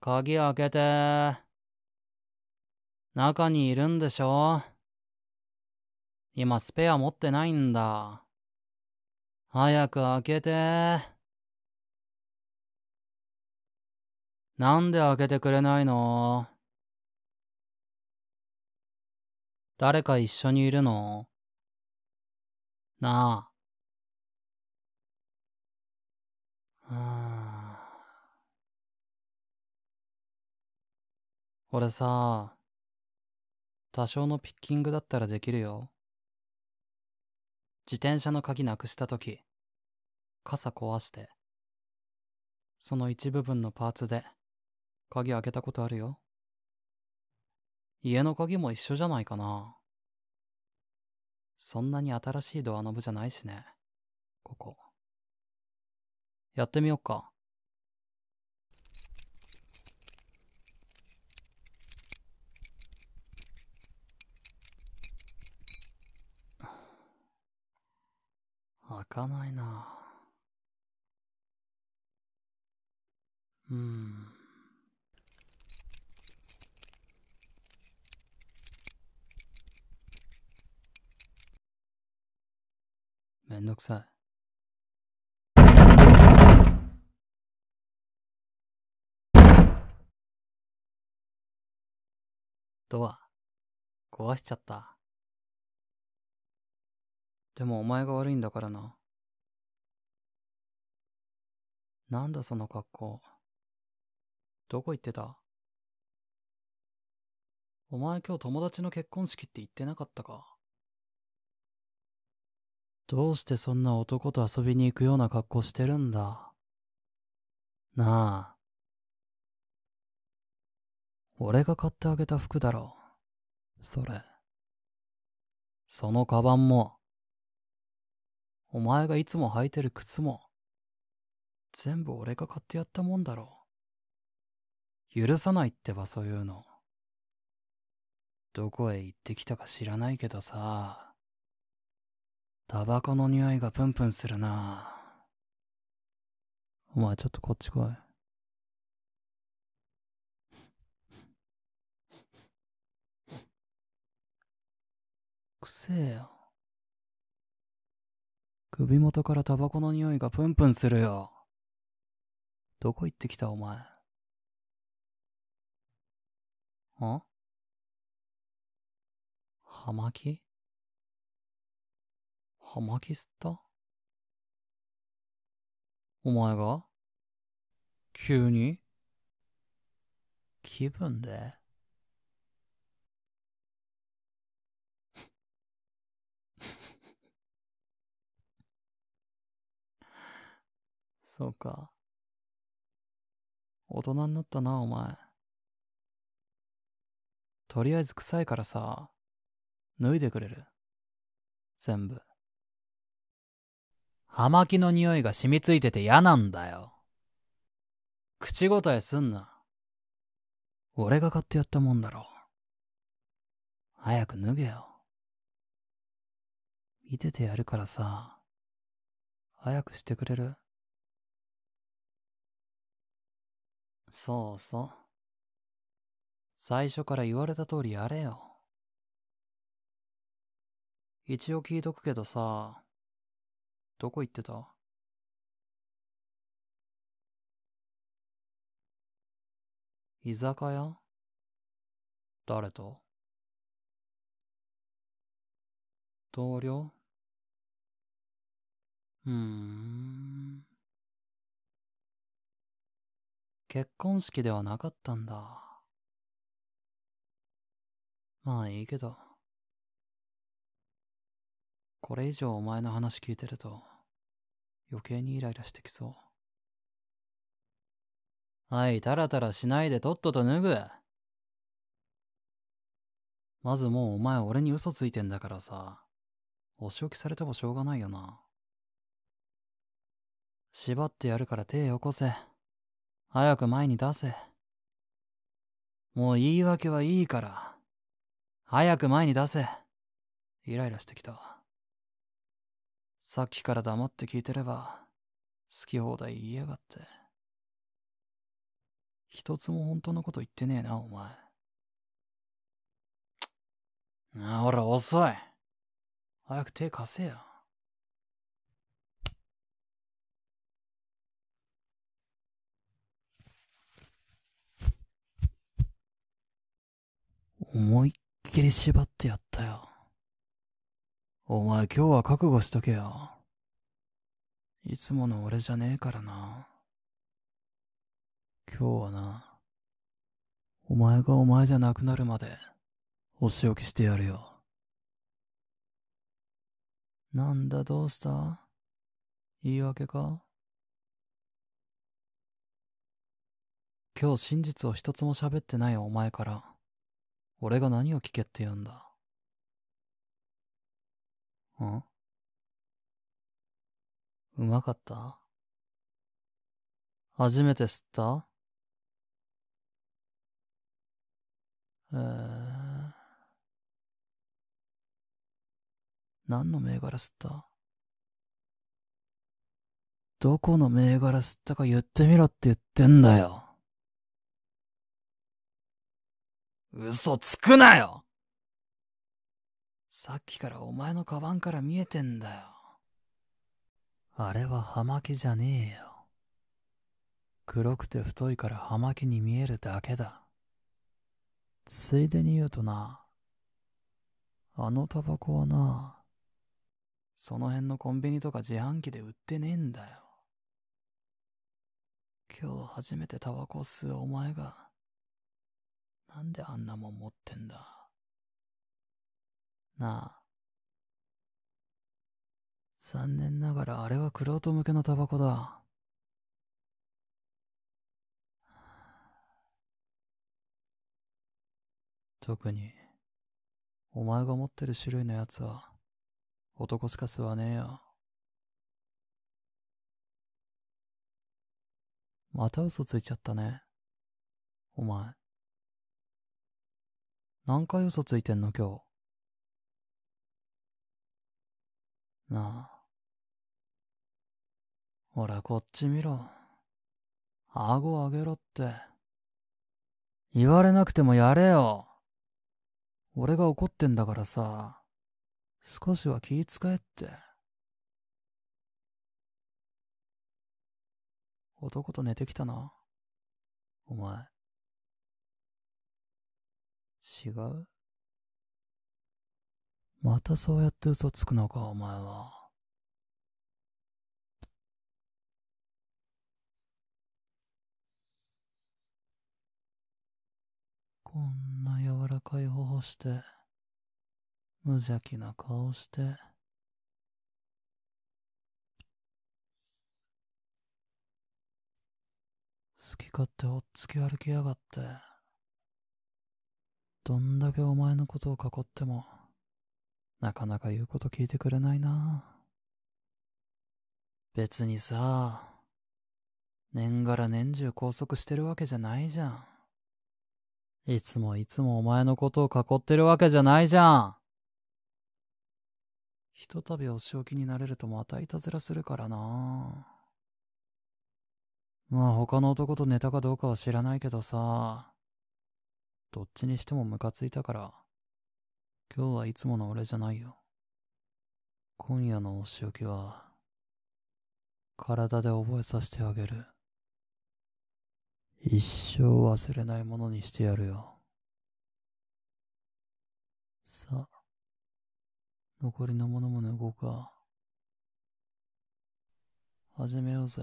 鍵開けて。中にいるんでしょ今スペア持ってないんだ。早く開けて。なんで開けてくれないの誰か一緒にいるのなあ。うん俺さ、多少のピッキングだったらできるよ。自転車の鍵なくした時、傘壊して、その一部分のパーツで鍵開けたことあるよ。家の鍵も一緒じゃないかな。そんなに新しいドアノブじゃないしね、ここ。やってみよっか。開かないなうん。めんどくさい。ドア、壊しちゃった。でもお前が悪いんだからな。なんだその格好。どこ行ってたお前今日友達の結婚式って言ってなかったかどうしてそんな男と遊びに行くような格好してるんだなあ。俺が買ってあげた服だろ。それ。そのカバンも。お前がいつも履いてる靴も、全部俺が買ってやったもんだろう。許さないってばそういうの。どこへ行ってきたか知らないけどさ、タバコの匂いがプンプンするな。お前ちょっとこっち来い。くせえよ。首元からタバコの匂いがプンプンするよ。どこ行ってきたお前。ん葉巻葉巻吸ったお前が急に気分でそうか。大人になったな、お前。とりあえず臭いからさ、脱いでくれる全部。葉巻の匂いが染みついてて嫌なんだよ。口答えすんな。俺が買ってやったもんだろ。早く脱げよ。見ててやるからさ、早くしてくれるそうそう。最初から言われた通りやれよ。一応聞いとくけどさ、どこ行ってた居酒屋誰と同僚うーん。結婚式ではなかったんだ。まあいいけど。これ以上お前の話聞いてると、余計にイライラしてきそう。はい、タラタラしないでとっとと脱ぐ。まずもうお前俺に嘘ついてんだからさ、お仕置きされてもしょうがないよな。縛ってやるから手よこせ。早く前に出せ。もう言い訳はいいから。早く前に出せ。イライラしてきた。さっきから黙って聞いてれば、好き放題言いやがって。一つも本当のこと言ってねえな、お前。あ、ほら、遅い。早く手貸せよ。思いっきり縛ってやったよ。お前今日は覚悟しとけよ。いつもの俺じゃねえからな。今日はな、お前がお前じゃなくなるまで、お仕置きしてやるよ。なんだどうした言い訳か今日真実を一つも喋ってないお前から俺が何を聞けって言うんだ。んうまかった初めて吸ったえー、何の銘柄吸ったどこの銘柄吸ったか言ってみろって言ってんだよ。嘘つくなよさっきからお前のカバンから見えてんだよ。あれは葉巻じゃねえよ。黒くて太いから葉巻に見えるだけだ。ついでに言うとな、あのタバコはな、その辺のコンビニとか自販機で売ってねえんだよ。今日初めてタバコ吸うお前が、なんであんなもん持ってんだ。なあ。残念ながらあれはクロート向けのタバコだ。特に、お前が持ってる種類のやつは、男しか吸わねえよ。また嘘ついちゃったね。お前。何回嘘ついてんの今日。なあ。ほらこっち見ろ。顎上げろって。言われなくてもやれよ。俺が怒ってんだからさ、少しは気使えって。男と寝てきたな。お前。違うまたそうやって嘘つくのか、お前は。こんな柔らかい頬して、無邪気な顔して、好き勝手をっつき歩きやがって。どんだけお前のことを囲っても、なかなか言うこと聞いてくれないな。別にさ、年がら年中拘束してるわけじゃないじゃん。いつもいつもお前のことを囲ってるわけじゃないじゃん。ひとたびお仕置きになれるとまたいたずらするからな。まあ他の男と寝たかどうかは知らないけどさ。どっちにしてもムカついたから、今日はいつもの俺じゃないよ。今夜のお仕置きは、体で覚えさせてあげる。一生忘れないものにしてやるよ。さあ、残りのものも脱ごうか。始めようぜ。